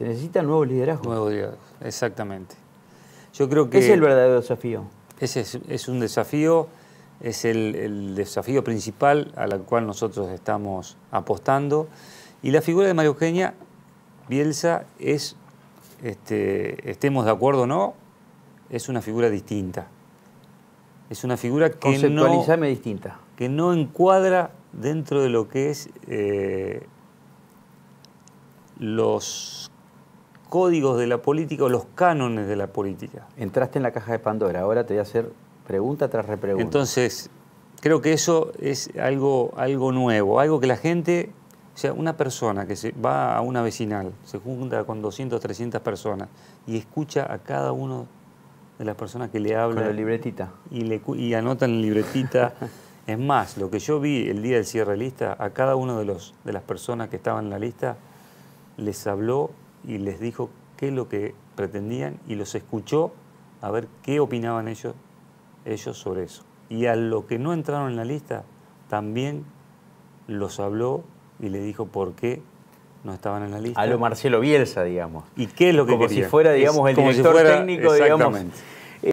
Se necesita nuevo liderazgo. Nuevo liderazgo, exactamente. Yo creo que... Es el verdadero desafío. Ese es, un desafío, es el, desafío principal al cual nosotros estamos apostando. Y la figura de María Eugenia Bielsa es, este, estemos de acuerdo o no, es una figura distinta. Es una figura que no, distinta. que no encuadra dentro de lo que es eh, los códigos de la política o los cánones de la política. Entraste en la caja de Pandora, ahora te voy a hacer pregunta tras repregunta. Entonces, creo que eso es algo, algo nuevo, algo que la gente, o sea, una persona que se va a una vecinal, se junta con 200, 300 personas y escucha a cada uno de las personas que le habla. Con la libretita. Y, le, y anotan en libretita. es más, lo que yo vi el día del cierre de lista, a cada uno de, los, de las personas que estaban en la lista les habló y les dijo qué es lo que pretendían y los escuchó a ver qué opinaban ellos, ellos sobre eso. Y a lo que no entraron en la lista, también los habló y le dijo por qué no estaban en la lista. A lo Marcelo Bielsa, digamos. ¿Y qué es lo que Como si fuera, digamos, el director técnico, digamos.